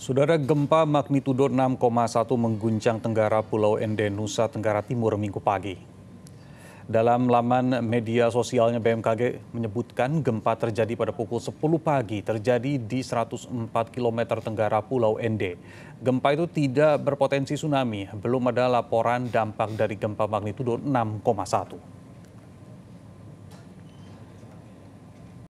Saudara gempa magnitudo 6,1 mengguncang tenggara Pulau Ende, Nusa Tenggara Timur minggu pagi. Dalam laman media sosialnya BMKG menyebutkan gempa terjadi pada pukul 10 pagi, terjadi di 104 km tenggara Pulau Ende. Gempa itu tidak berpotensi tsunami, belum ada laporan dampak dari gempa magnitudo 6,1.